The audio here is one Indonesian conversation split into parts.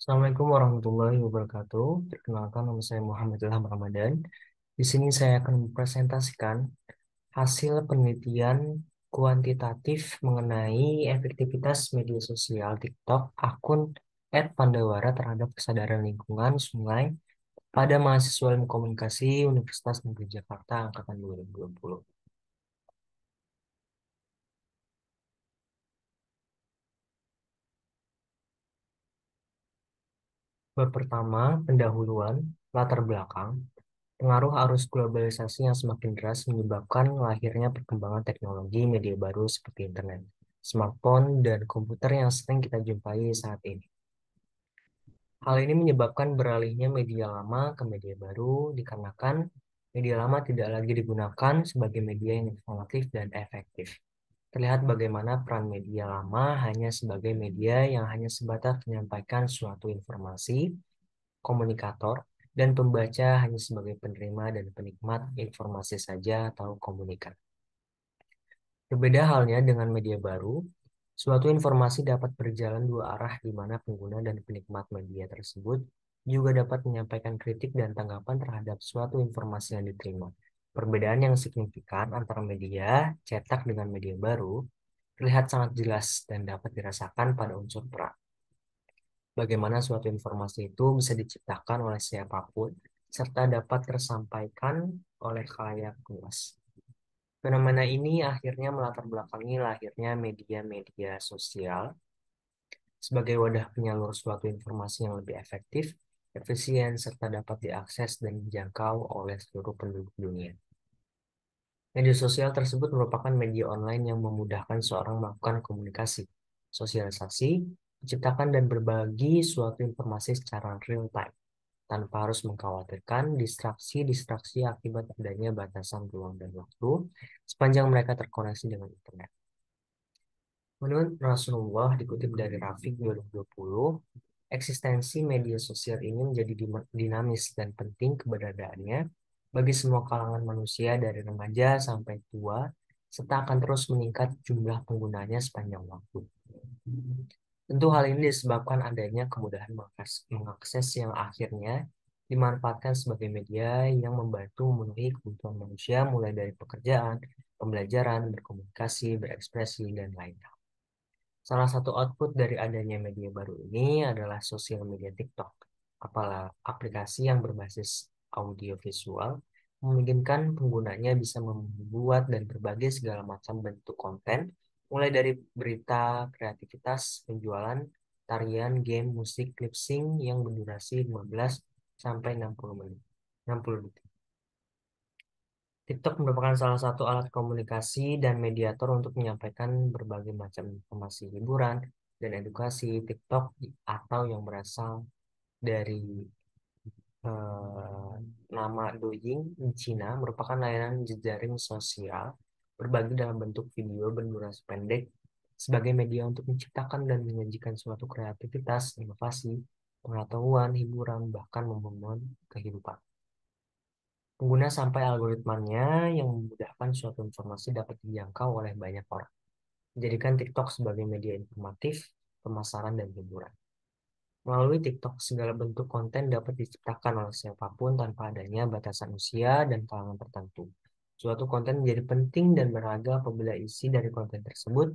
Assalamualaikum warahmatullahi wabarakatuh. Perkenalkan nama saya Muhammad Ilham Ramadan. Di sini saya akan mempresentasikan hasil penelitian kuantitatif mengenai efektivitas media sosial TikTok akun @pandawara terhadap kesadaran lingkungan sungai pada mahasiswa ilmu komunikasi Universitas Negeri Jakarta angkatan 2020. Faktor pertama, pendahuluan, latar belakang, pengaruh arus globalisasi yang semakin deras menyebabkan lahirnya perkembangan teknologi media baru seperti internet, smartphone, dan komputer yang sering kita jumpai saat ini. Hal ini menyebabkan beralihnya media lama ke media baru dikarenakan media lama tidak lagi digunakan sebagai media yang informatif dan efektif terlihat bagaimana peran media lama hanya sebagai media yang hanya sebatas menyampaikan suatu informasi, komunikator, dan pembaca hanya sebagai penerima dan penikmat informasi saja atau komunikan. Berbeda halnya dengan media baru, suatu informasi dapat berjalan dua arah di mana pengguna dan penikmat media tersebut juga dapat menyampaikan kritik dan tanggapan terhadap suatu informasi yang diterima. Perbedaan yang signifikan antara media cetak dengan media baru terlihat sangat jelas dan dapat dirasakan pada unsur pra. Bagaimana suatu informasi itu bisa diciptakan oleh siapapun serta dapat tersampaikan oleh khalayak luas. Fenomena ini akhirnya melatar belakangi lahirnya media-media sosial sebagai wadah penyalur suatu informasi yang lebih efektif efisien, serta dapat diakses dan dijangkau oleh seluruh penduduk dunia. Media sosial tersebut merupakan media online yang memudahkan seorang melakukan komunikasi, sosialisasi, menciptakan dan berbagi suatu informasi secara real time, tanpa harus mengkhawatirkan distraksi-distraksi akibat adanya batasan ruang dan waktu sepanjang mereka terkoneksi dengan internet. Menurut Rasulullah dikutip dari Rafiq 2020, Eksistensi media sosial ini menjadi dinamis dan penting keberadaannya bagi semua kalangan manusia dari remaja sampai tua, serta akan terus meningkat jumlah penggunanya sepanjang waktu. Tentu hal ini disebabkan adanya kemudahan mengakses yang akhirnya dimanfaatkan sebagai media yang membantu memenuhi kebutuhan manusia mulai dari pekerjaan, pembelajaran, berkomunikasi, berekspresi, dan lain-lain. Salah satu output dari adanya media baru ini adalah sosial media TikTok, apalah aplikasi yang berbasis audiovisual memungkinkan penggunanya bisa membuat dan berbagai segala macam bentuk konten, mulai dari berita, kreativitas, penjualan, tarian, game, musik, lip sync yang berdurasi 15 sampai 60 menit. 60 detik. TikTok merupakan salah satu alat komunikasi dan mediator untuk menyampaikan berbagai macam informasi hiburan dan edukasi TikTok atau yang berasal dari uh, nama Douyin di Cina merupakan layanan jejaring sosial berbagi dalam bentuk video berdurasi pendek sebagai media untuk menciptakan dan menyajikan suatu kreativitas, inovasi, pengetahuan, hiburan, bahkan membangun kehidupan. Pengguna sampai algoritmanya yang memudahkan suatu informasi dapat dijangkau oleh banyak orang. Menjadikan TikTok sebagai media informatif, pemasaran, dan hiburan. Melalui TikTok, segala bentuk konten dapat diciptakan oleh siapapun tanpa adanya batasan usia dan kalangan tertentu. Suatu konten menjadi penting dan beragam apabila isi dari konten tersebut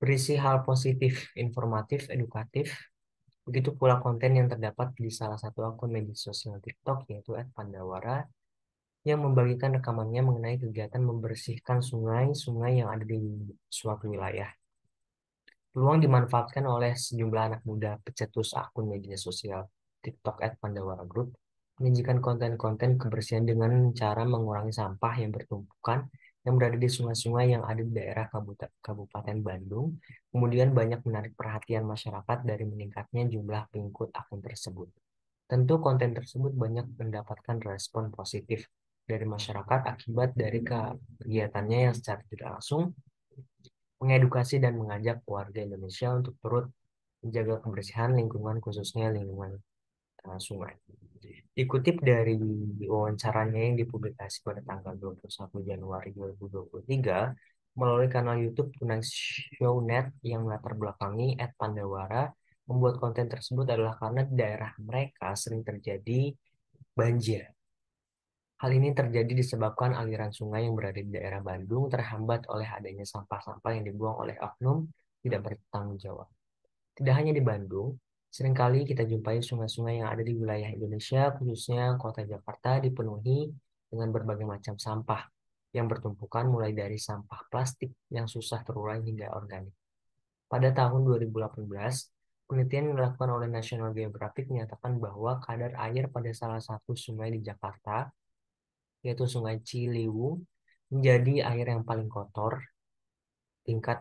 berisi hal positif, informatif, edukatif, Begitu pula konten yang terdapat di salah satu akun media sosial TikTok yaitu @pandawara yang membagikan rekamannya mengenai kegiatan membersihkan sungai-sungai yang ada di suatu wilayah. Peluang dimanfaatkan oleh sejumlah anak muda pecetus akun media sosial TikTok at Pandawara Group menyajikan konten-konten kebersihan dengan cara mengurangi sampah yang bertumpukan yang berada di sungai-sungai yang ada di daerah Kabupaten Bandung, kemudian banyak menarik perhatian masyarakat dari meningkatnya jumlah pengikut akun tersebut. Tentu konten tersebut banyak mendapatkan respon positif dari masyarakat akibat dari kegiatannya yang secara tidak langsung mengedukasi dan mengajak warga Indonesia untuk turut menjaga kebersihan lingkungan khususnya lingkungan uh, sungai. Dikutip dari wawancaranya yang dipublikasi pada tanggal 21 Januari 2023 melalui kanal YouTube Show Shownet yang latar belakangi at Pandawara membuat konten tersebut adalah karena daerah mereka sering terjadi banjir Hal ini terjadi disebabkan aliran sungai yang berada di daerah Bandung terhambat oleh adanya sampah-sampah yang dibuang oleh oknum tidak bertanggung jawab. Tidak hanya di Bandung, seringkali kita jumpai sungai-sungai yang ada di wilayah Indonesia, khususnya kota Jakarta, dipenuhi dengan berbagai macam sampah yang bertumpukan mulai dari sampah plastik yang susah terurai hingga organik. Pada tahun 2018, penelitian yang dilakukan oleh National Geographic menyatakan bahwa kadar air pada salah satu sungai di Jakarta yaitu Sungai Ciliwung, menjadi air yang paling kotor tingkat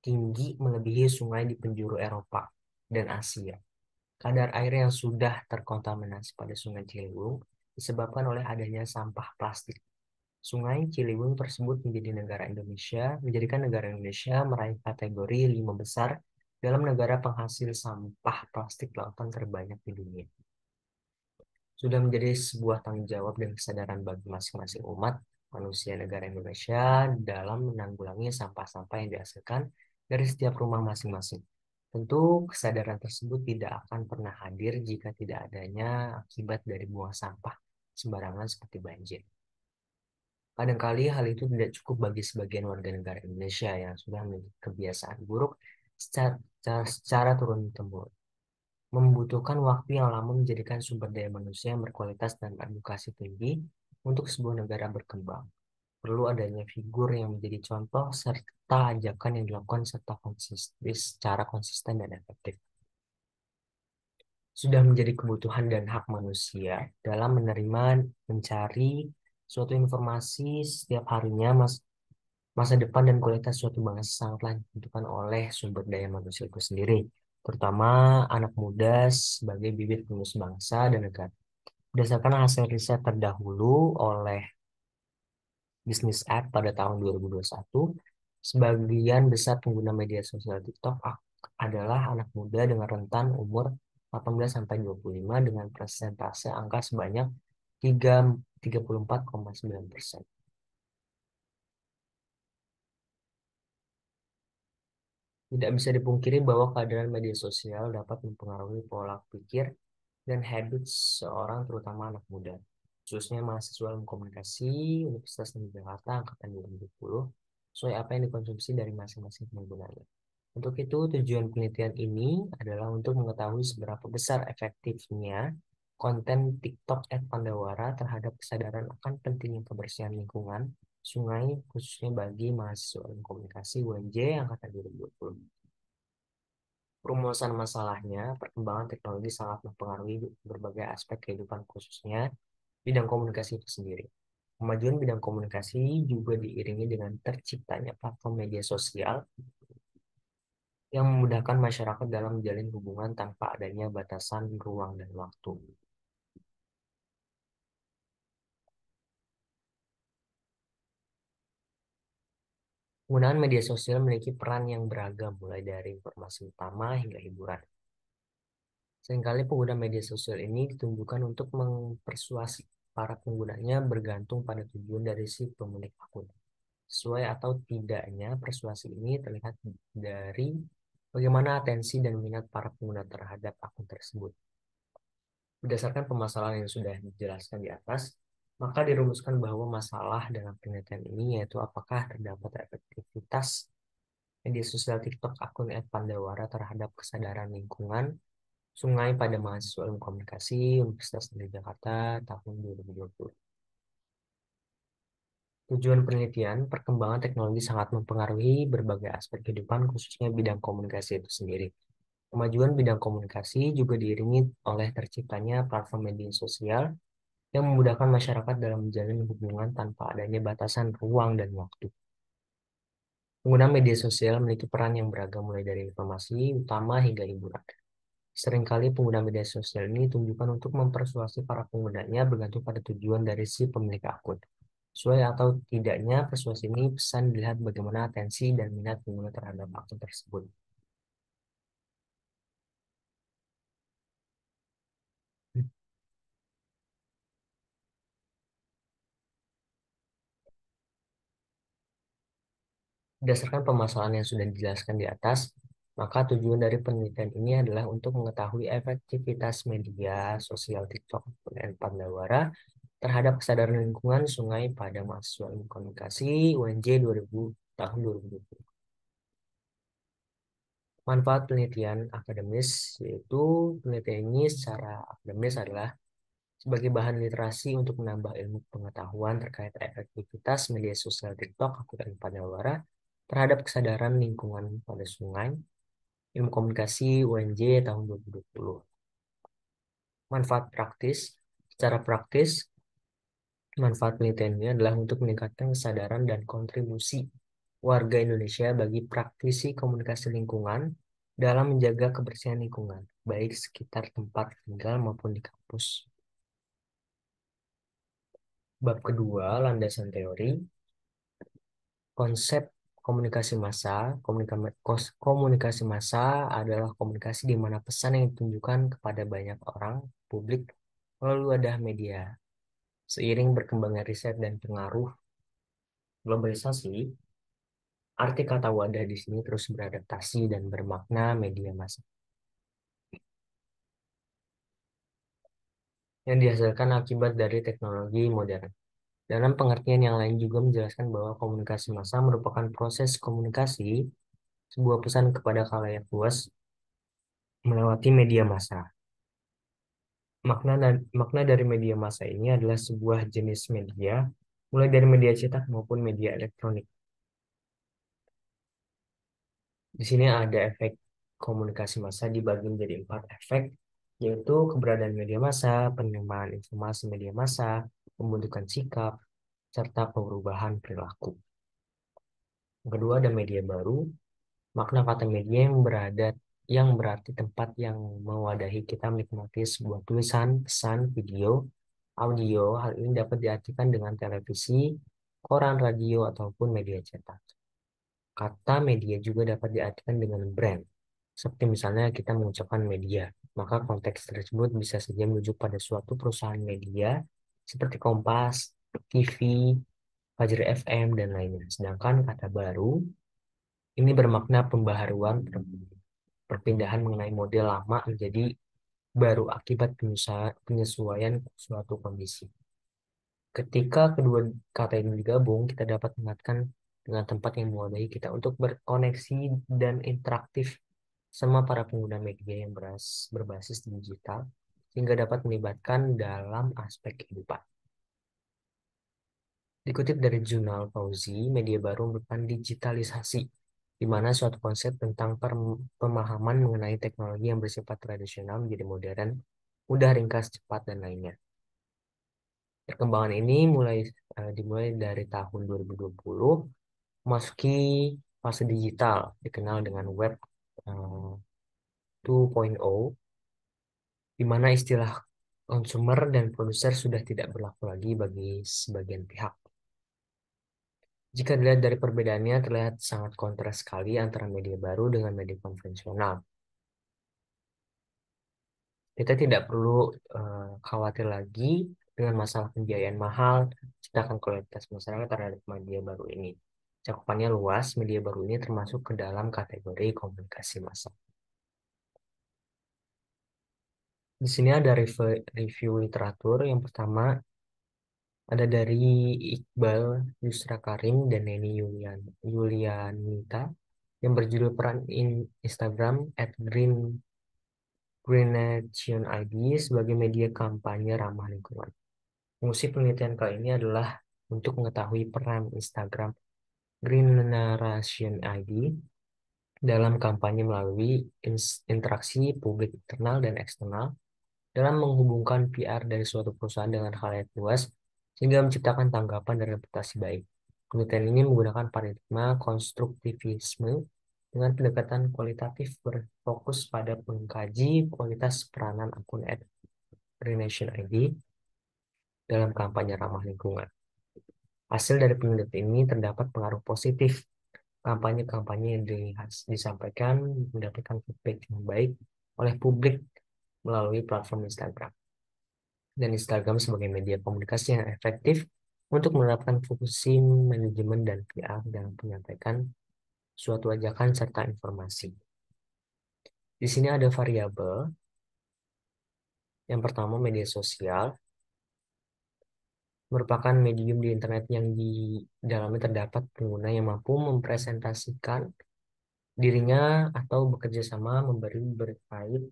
tinggi melebihi sungai di penjuru Eropa dan Asia. Kadar air yang sudah terkontaminasi pada Sungai Ciliwung disebabkan oleh adanya sampah plastik. Sungai Ciliwung tersebut menjadi negara Indonesia, menjadikan negara Indonesia meraih kategori lima besar dalam negara penghasil sampah plastik lautan terbanyak di dunia sudah menjadi sebuah tanggung jawab dan kesadaran bagi masing-masing umat manusia negara Indonesia dalam menanggulangi sampah-sampah yang dihasilkan dari setiap rumah masing-masing. Tentu kesadaran tersebut tidak akan pernah hadir jika tidak adanya akibat dari buang sampah sembarangan seperti banjir. Kadangkali hal itu tidak cukup bagi sebagian warga negara Indonesia yang sudah memiliki kebiasaan buruk secara, secara, secara turun-temurun membutuhkan waktu yang lama menjadikan sumber daya manusia yang berkualitas dan edukasi tinggi untuk sebuah negara berkembang. Perlu adanya figur yang menjadi contoh serta ajakan yang dilakukan serta konsisten, secara konsisten dan efektif. Sudah menjadi kebutuhan dan hak manusia dalam menerima, mencari suatu informasi setiap harinya mas, masa depan dan kualitas suatu bangsa sangatlah ditentukan oleh sumber daya manusia itu sendiri terutama anak muda sebagai bibit penerus bangsa dan negara. Berdasarkan hasil riset terdahulu oleh Business App pada tahun 2021, sebagian besar pengguna media sosial TikTok adalah anak muda dengan rentan umur 18 sampai 25 dengan persentase angka sebanyak 34,9 persen. Tidak bisa dipungkiri bahwa kehadiran media sosial dapat mempengaruhi pola pikir dan habit seorang terutama anak muda. Khususnya mahasiswa ilmu komunikasi Universitas Negeri Jakarta Angkatan 2020 sesuai apa yang dikonsumsi dari masing-masing penggunanya. Untuk itu, tujuan penelitian ini adalah untuk mengetahui seberapa besar efektifnya konten TikTok at Pandawara terhadap kesadaran akan pentingnya kebersihan lingkungan sungai khususnya bagi mahasiswa ilmu komunikasi UNJ angkatan 2020. Rumusan masalahnya, perkembangan teknologi sangat mempengaruhi berbagai aspek kehidupan khususnya bidang komunikasi itu sendiri. Kemajuan bidang komunikasi juga diiringi dengan terciptanya platform media sosial yang memudahkan masyarakat dalam menjalin hubungan tanpa adanya batasan ruang dan waktu. Penggunaan media sosial memiliki peran yang beragam, mulai dari informasi utama hingga hiburan. Seringkali pengguna media sosial ini ditunjukkan untuk mempersuasi para penggunanya bergantung pada tujuan dari si pemilik akun. Sesuai atau tidaknya persuasi ini terlihat dari bagaimana atensi dan minat para pengguna terhadap akun tersebut. Berdasarkan permasalahan yang sudah dijelaskan di atas, maka dirumuskan bahwa masalah dalam penelitian ini yaitu apakah terdapat efektivitas media sosial TikTok akun @pandawara terhadap kesadaran lingkungan sungai pada mahasiswa ilmu komunikasi Universitas Negeri Jakarta tahun 2020. Tujuan penelitian, perkembangan teknologi sangat mempengaruhi berbagai aspek kehidupan khususnya bidang komunikasi itu sendiri. Kemajuan bidang komunikasi juga diiringi oleh terciptanya platform media sosial yang memudahkan masyarakat dalam menjalin hubungan tanpa adanya batasan ruang dan waktu. Pengguna media sosial memiliki peran yang beragam mulai dari informasi utama hingga hiburan. Seringkali pengguna media sosial ini ditunjukkan untuk mempersuasi para penggunanya bergantung pada tujuan dari si pemilik akun. Sesuai atau tidaknya persuasi ini pesan dilihat bagaimana atensi dan minat pengguna terhadap akun tersebut. Berdasarkan permasalahan yang sudah dijelaskan di atas, maka tujuan dari penelitian ini adalah untuk mengetahui efektivitas media sosial TikTok dan Pandawara terhadap kesadaran lingkungan sungai pada mahasiswa ilmu komunikasi UNJ 2000, tahun 2020. Manfaat penelitian akademis yaitu penelitian ini secara akademis adalah sebagai bahan literasi untuk menambah ilmu pengetahuan terkait efektivitas media sosial TikTok akun Pandawara terhadap kesadaran lingkungan pada sungai, Ilmu Komunikasi UNJ tahun 2020. Manfaat praktis, secara praktis, manfaat penelitian ini adalah untuk meningkatkan kesadaran dan kontribusi warga Indonesia bagi praktisi komunikasi lingkungan dalam menjaga kebersihan lingkungan, baik sekitar tempat tinggal maupun di kampus. Bab kedua, landasan teori, konsep komunikasi massa. Komunikasi, komunikasi massa adalah komunikasi di mana pesan yang ditunjukkan kepada banyak orang, publik, melalui wadah media. Seiring berkembangnya riset dan pengaruh globalisasi, arti kata wadah di sini terus beradaptasi dan bermakna media massa. yang dihasilkan akibat dari teknologi modern. Dalam kan pengertian yang lain juga menjelaskan bahwa komunikasi massa merupakan proses komunikasi sebuah pesan kepada kalayak luas melewati media massa. Makna, dan makna dari media massa ini adalah sebuah jenis media, mulai dari media cetak maupun media elektronik. Di sini ada efek komunikasi massa dibagi menjadi empat efek, yaitu keberadaan media massa, penerimaan informasi media massa, pembentukan sikap, serta perubahan perilaku. Yang kedua ada media baru, makna kata media yang berada yang berarti tempat yang mewadahi kita menikmati sebuah tulisan, pesan, video, audio. Hal ini dapat diartikan dengan televisi, koran, radio, ataupun media cetak. Kata media juga dapat diartikan dengan brand, seperti misalnya kita mengucapkan media. Maka konteks tersebut bisa saja merujuk pada suatu perusahaan media seperti Kompas, TV, Fajar FM, dan lainnya. Sedangkan kata baru ini bermakna pembaharuan perpindahan mengenai model lama menjadi baru akibat penyesuaian suatu kondisi. Ketika kedua kata ini digabung, kita dapat mengatakan dengan tempat yang memadai kita untuk berkoneksi dan interaktif sama para pengguna media yang beras, berbasis digital sehingga dapat melibatkan dalam aspek kehidupan. Dikutip dari jurnal Fauzi, media baru merupakan digitalisasi, di mana suatu konsep tentang pemahaman mengenai teknologi yang bersifat tradisional menjadi modern, mudah ringkas, cepat, dan lainnya. Perkembangan ini mulai uh, dimulai dari tahun 2020, masuki fase digital, dikenal dengan web uh, di mana istilah konsumer dan produser sudah tidak berlaku lagi bagi sebagian pihak. Jika dilihat dari perbedaannya, terlihat sangat kontras sekali antara media baru dengan media konvensional. Kita tidak perlu uh, khawatir lagi dengan masalah pembiayaan mahal, sedangkan kualitas masyarakat terhadap media baru ini. Cakupannya luas, media baru ini termasuk ke dalam kategori komunikasi massal. Di sini ada review, review literatur. Yang pertama ada dari Iqbal Yusra Karim dan Neni Yulian, Yulianita yang berjudul peran in Instagram at Green Greenation ID sebagai media kampanye ramah lingkungan. Fungsi penelitian kali ini adalah untuk mengetahui peran Instagram Green Generation ID dalam kampanye melalui interaksi publik internal dan eksternal dalam menghubungkan PR dari suatu perusahaan dengan hal yang luas sehingga menciptakan tanggapan dan reputasi baik. Penelitian ini menggunakan paradigma konstruktivisme dengan pendekatan kualitatif berfokus pada mengkaji kualitas peranan akun ad Renation ID dalam kampanye ramah lingkungan. Hasil dari penelitian ini terdapat pengaruh positif. Kampanye-kampanye yang disampaikan mendapatkan feedback yang baik oleh publik melalui platform Instagram. Dan Instagram sebagai media komunikasi yang efektif untuk menerapkan fungsi manajemen dan PR dalam menyampaikan suatu ajakan serta informasi. Di sini ada variabel. Yang pertama media sosial merupakan medium di internet yang di dalamnya terdapat pengguna yang mampu mempresentasikan dirinya atau bekerja sama memberi berkait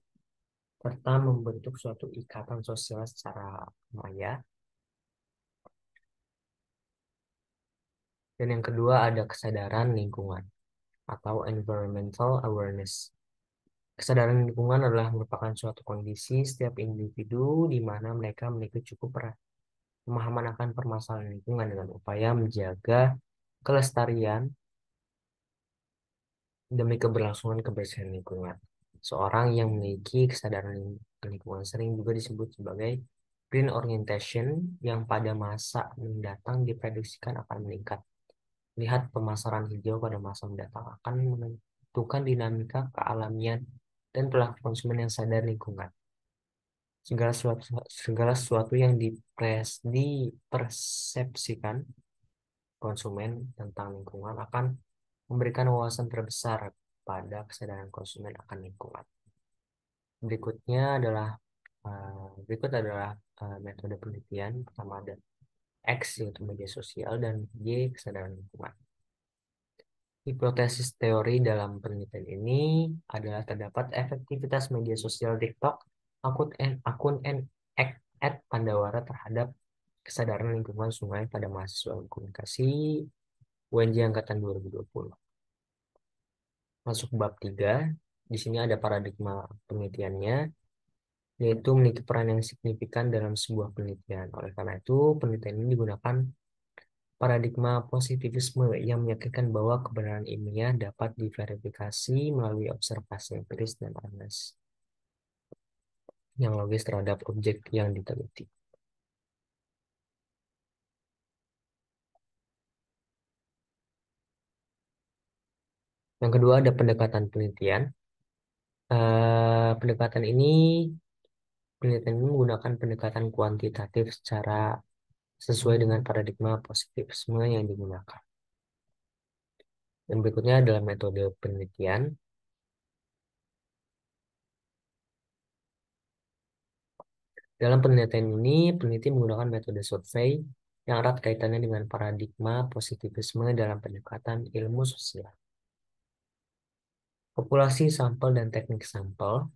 serta membentuk suatu ikatan sosial secara maya. Dan yang kedua ada kesadaran lingkungan atau environmental awareness. Kesadaran lingkungan adalah merupakan suatu kondisi setiap individu di mana mereka memiliki cukup pemahaman akan permasalahan lingkungan dengan upaya menjaga kelestarian demi keberlangsungan kebersihan lingkungan. Seorang yang memiliki kesadaran lingkungan sering juga disebut sebagai green orientation yang pada masa mendatang diprediksikan akan meningkat. Lihat pemasaran hijau pada masa mendatang akan menentukan dinamika kealamian dan perilaku konsumen yang sadar lingkungan. Segala sesuatu, segala sesuatu yang dipres, dipersepsikan konsumen tentang lingkungan akan memberikan wawasan terbesar pada kesadaran konsumen akan lingkungan. Berikutnya adalah eh, berikut adalah eh, metode penelitian. Pertama ada X yaitu media sosial dan Y kesadaran lingkungan. Hipotesis teori dalam penelitian ini adalah terdapat efektivitas media sosial TikTok akun N, akun N at Pandawara terhadap kesadaran lingkungan sungai pada mahasiswa komunikasi UNJ angkatan 2020 masuk bab 3. Di sini ada paradigma penelitiannya, yaitu memiliki peran yang signifikan dalam sebuah penelitian. Oleh karena itu, penelitian ini digunakan paradigma positivisme yang meyakinkan bahwa kebenaran ilmiah dapat diverifikasi melalui observasi empiris dan analis yang logis terhadap objek yang diteliti. Yang kedua ada pendekatan penelitian. Uh, pendekatan ini penelitian ini menggunakan pendekatan kuantitatif secara sesuai dengan paradigma positivisme yang digunakan. yang berikutnya adalah metode penelitian. Dalam penelitian ini, peneliti menggunakan metode survei yang erat kaitannya dengan paradigma positivisme dalam pendekatan ilmu sosial populasi sampel dan teknik sampel.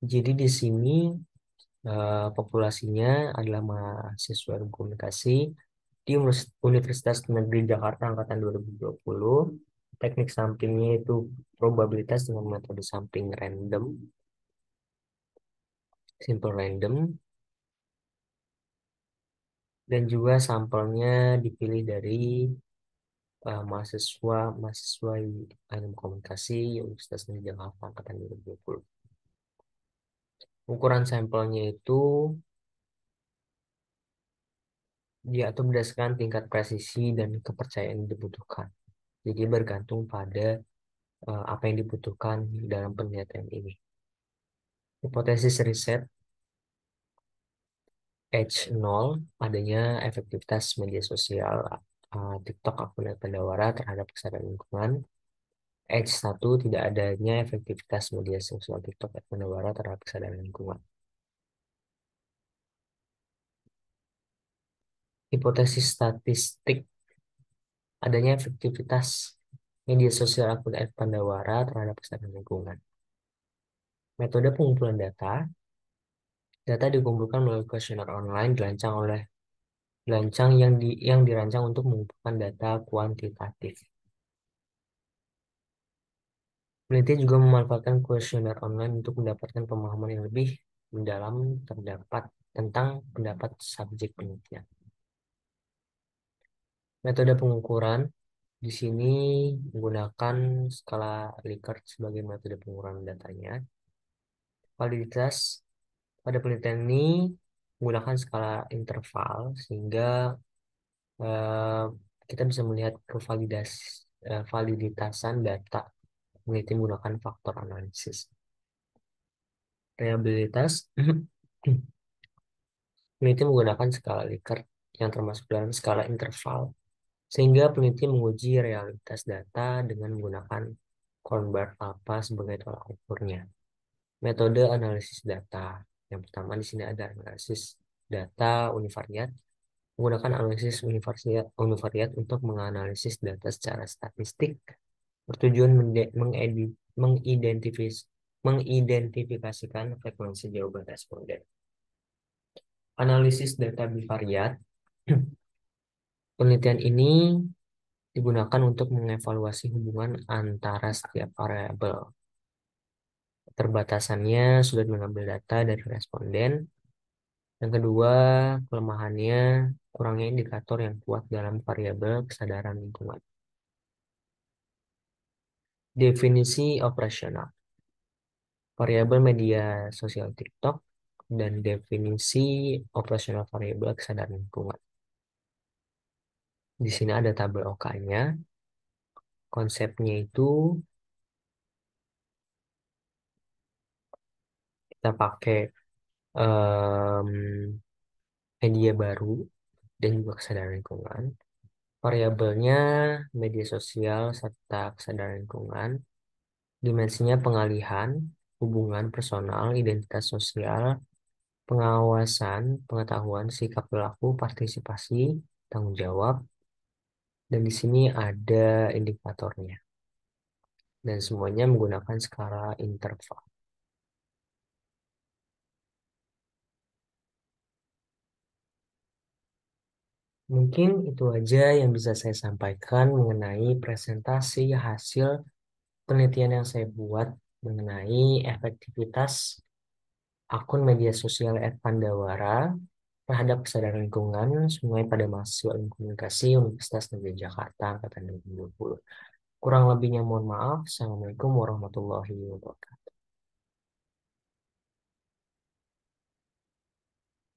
Jadi di sini uh, populasinya adalah mahasiswa komunikasi di Universitas Negeri Jakarta angkatan 2020. Teknik sampingnya itu probabilitas dengan metode samping random. Simple random. Dan juga sampelnya dipilih dari uh, mahasiswa mahasiswa ilmu komunikasi Universitas Negeri Jakarta angkatan 2020. Ukuran sampelnya itu diatur berdasarkan tingkat presisi dan kepercayaan yang dibutuhkan. Jadi bergantung pada uh, apa yang dibutuhkan dalam penelitian ini. Hipotesis riset H0 adanya efektivitas media sosial uh, TikTok akunan Pandawara terhadap kesadaran lingkungan. H1 tidak adanya efektivitas media sosial TikTok Pandawara terhadap kesadaran lingkungan. Hipotesis statistik adanya efektivitas media sosial akun F Pandawara terhadap kesadaran lingkungan. Metode pengumpulan data. Data dikumpulkan melalui kuesioner online dilancang oleh rancang yang di yang dirancang untuk mengumpulkan data kuantitatif. Penelitian juga memanfaatkan kuesioner online untuk mendapatkan pemahaman yang lebih mendalam terdapat tentang pendapat subjek penelitian. Metode pengukuran di sini menggunakan skala Likert sebagai metode pengukuran datanya. Validitas pada penelitian ini menggunakan skala interval sehingga uh, kita bisa melihat kevalidas uh, eh, validitasan data peneliti menggunakan faktor analisis. Reliabilitas peneliti menggunakan skala Likert yang termasuk dalam skala interval sehingga peneliti menguji realitas data dengan menggunakan convert alpha sebagai tolak ukurnya. Metode analisis data yang pertama di sini ada analisis data univariat menggunakan analisis univariat, univariat untuk menganalisis data secara statistik bertujuan mengidentifikasi, mengidentifikasikan frekuensi jawaban responden. Analisis data bivariat. Penelitian ini digunakan untuk mengevaluasi hubungan antara setiap variabel Keterbatasannya sudah mengambil data dari responden. Yang kedua, kelemahannya kurangnya indikator yang kuat dalam variabel kesadaran lingkungan. Definisi operasional. Variabel media sosial TikTok dan definisi operasional variabel kesadaran lingkungan. Di sini ada tabel OK-nya. Konsepnya itu kita pakai um, media baru dan juga kesadaran lingkungan. Variabelnya media sosial serta kesadaran lingkungan. Dimensinya pengalihan, hubungan personal, identitas sosial, pengawasan, pengetahuan, sikap pelaku partisipasi, tanggung jawab. Dan di sini ada indikatornya. Dan semuanya menggunakan skala interval. Mungkin itu aja yang bisa saya sampaikan mengenai presentasi hasil penelitian yang saya buat mengenai efektivitas akun media sosial Pandawara terhadap kesadaran lingkungan sungai pada mahasiswa ilmu komunikasi Universitas Negeri Jakarta Angkatan 2020. Kurang lebihnya mohon maaf. Assalamualaikum warahmatullahi wabarakatuh.